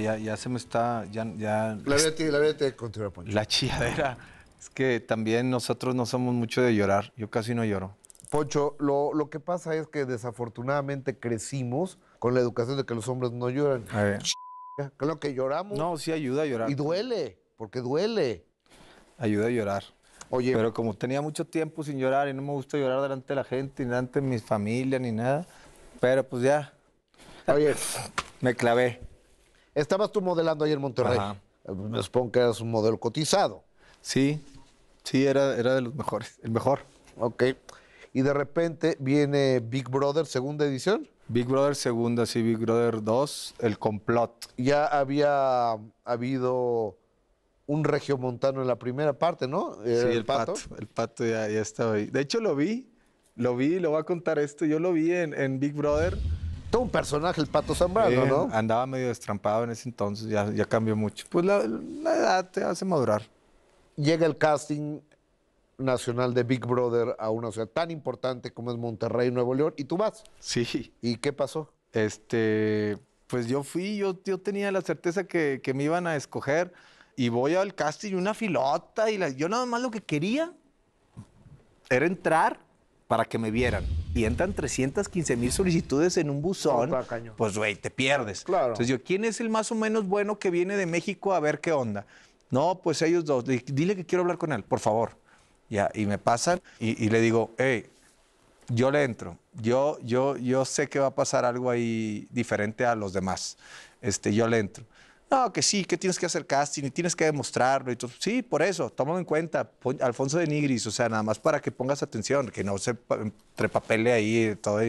Ya, ya se me está. Ya, La vete, la continúa, Poncho. La chilladera. Es que también nosotros no somos mucho de llorar. Yo casi no lloro. Poncho, lo, lo que pasa es que desafortunadamente crecimos con la educación de que los hombres no lloran. A ver. Claro lo que lloramos. No, sí ayuda a llorar. Y duele, porque duele. Ayuda a llorar. Oye. Pero como tenía mucho tiempo sin llorar y no me gusta llorar delante de la gente, ni delante de mi familia, ni nada. Pero pues ya. Oye. me clavé. Estabas tú modelando ayer en Monterrey. Eh, me supongo que eras un modelo cotizado. Sí, sí, era, era de los mejores, el mejor. Ok. Y de repente viene Big Brother, segunda edición. Big Brother segunda, sí, Big Brother 2, el complot. Ya había habido un regiomontano en la primera parte, ¿no? sí, el, pato? El pato ya, estaba ahí. De hecho, lo vi, lo vi, lo voy a contar esto. Yo lo vi en Big Brother todo un personaje el Pato Zambrano, ¿no? Andaba medio destrampado en ese entonces, ya, ya cambió mucho. Pues la, edad te hace madurar. Llega el casting nacional de Big Brother a una ciudad tan importante como es Monterrey, Nuevo León, y tú vas. Sí. ¿Y qué pasó? Este, pues yo fui, yo, yo tenía la certeza que, que me iban a escoger y voy al casting, una filota, y la, yo nada más lo que quería era entrar para que me vieran y entran 315 mil solicitudes en un buzón, pues, güey, te pierdes. Entonces yo, ¿quién es el más o menos bueno que viene de México a ver qué onda? No, pues ellos dos. Dile que quiero hablar con él, por favor. Ya, y me pasan y, y le digo, hey, yo le entro. Yo, yo, yo sé que va a pasar algo ahí diferente a los demás. Este, yo le entro no, que sí, que tienes que hacer casting y tienes que demostrarlo. Y sí, por eso, tómalo en cuenta, Alfonso de Nigris, o sea, nada más para que pongas atención, que no se trepapele ahí eh, todo.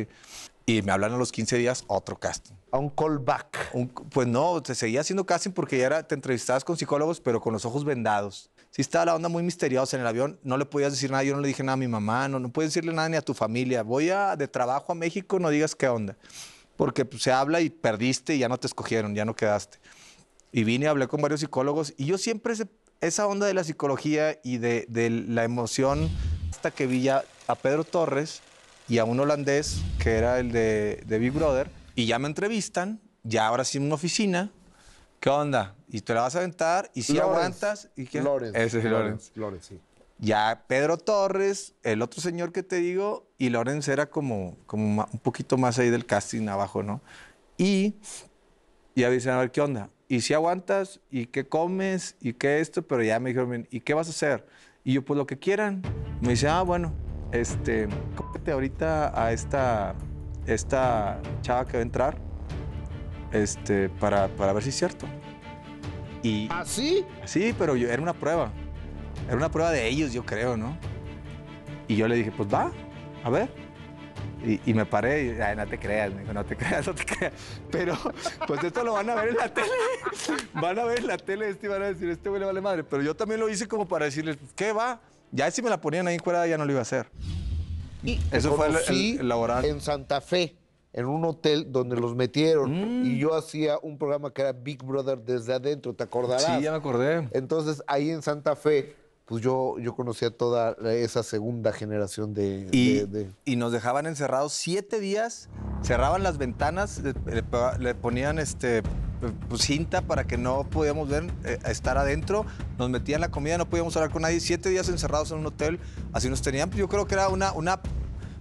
Y me hablan a los 15 días otro casting. A un callback. pues no, te seguía haciendo casting porque ya te entrevistabas con psicólogos, pero con los ojos vendados. Sí estaba la onda muy misteriosa en el avión, no le podías decir nada, yo no le dije nada a mi mamá, no, no puedes decirle nada ni a tu familia. Voy a, de trabajo a México, no digas qué onda. Porque pues, se habla y perdiste y ya no te escogieron, ya no quedaste y vine y hablé con varios psicólogos y yo siempre esa onda de la psicología y de, la emoción hasta que vi ya a Pedro Torres y a un holandés que era el de, Big Brother y ya me entrevistan, ya ahora sí en una oficina, ¿qué onda? Y te la vas a aventar y si aguantas y qué? Ese es Lorenz. sí. Ya Pedro Torres, el otro señor que te digo, y Lorenz era como, como un poquito más ahí del casting abajo, ¿no? Y ya dicen, a ver, ¿qué onda? y si aguantas, y qué comes, y qué esto, pero ya me dijeron, ¿y qué vas a hacer? Y yo, pues lo que quieran. Me dice, ah, bueno, este, cómete ahorita a esta, esta chava que va a entrar, este, para, para ver si es cierto. Y, así ¿Ah, sí? Sí, pero yo, era una prueba. Era una prueba de ellos, yo creo, ¿no? Y yo le dije, pues va, a ver. Y, me paré y, Ay, no te creas, no te creas, no te creas. Pero, pues esto lo van a ver en la tele. Van a ver en la tele este y van a decir, este güey le vale madre. Pero yo también lo hice como para decirles, ¿qué va? Ya si me la ponían ahí cuerda, ya no lo iba a hacer. Y Eso fue el, laboral. En Santa Fe, en un hotel donde los metieron. Y mm. yo hacía un programa que era Big Brother desde adentro, ¿te acordarás? Sí, ya me acordé. Entonces, ahí en Santa Fe pues yo, yo conocía toda esa segunda generación de y, nos dejaban encerrados siete días, cerraban las ventanas, le, ponían este pues, cinta para que no podíamos ver, eh, estar adentro, nos metían la comida, no podíamos hablar con nadie, siete días encerrados en un hotel, así nos tenían. Pues yo creo que era una, una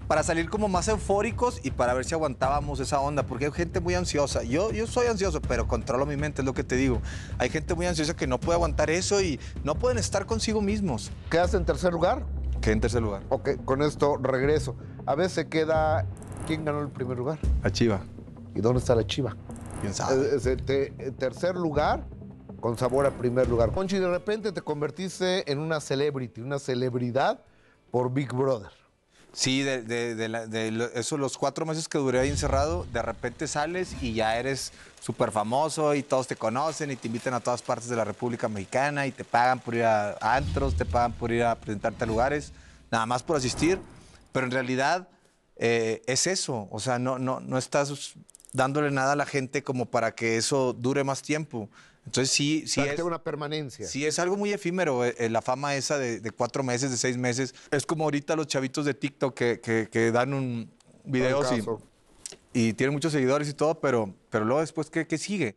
para salir como más eufóricos y para ver si aguantábamos esa onda, porque hay gente muy ansiosa. Yo, yo soy ansioso, pero controlo mi mente, es lo que te digo. Hay gente muy ansiosa que no puede aguantar eso y no pueden estar consigo mismos. ¿Quedas en tercer lugar? Quedé en tercer lugar. Ok, con esto regreso. A veces queda... ¿Quién ganó el primer lugar? La Chiva. ¿Y dónde está la Chiva? ¿Quién sabe? Este, eh, tercer lugar con sabor a primer lugar. Ponchi, de repente te convertiste en una celebrity, una celebridad por Big Brother. Sí, de, eso, los cuatro meses que duré ahí encerrado, de repente sales y ya eres súper famoso y todos te conocen y te invitan a todas partes de la República Mexicana y te pagan por ir a antros, te pagan por ir a presentarte a lugares, nada más por asistir. Pero en realidad eh, es eso, o sea, no, no, no estás dándole nada a la gente como para que eso dure más tiempo. Entonces sí, sí es una permanencia. Sí es algo muy efímero eh, eh, la fama esa de, cuatro meses, de seis meses. Es como ahorita los chavitos de TikTok que, que, dan un video y, y tienen muchos seguidores y todo, pero, pero luego después ¿qué, qué sigue?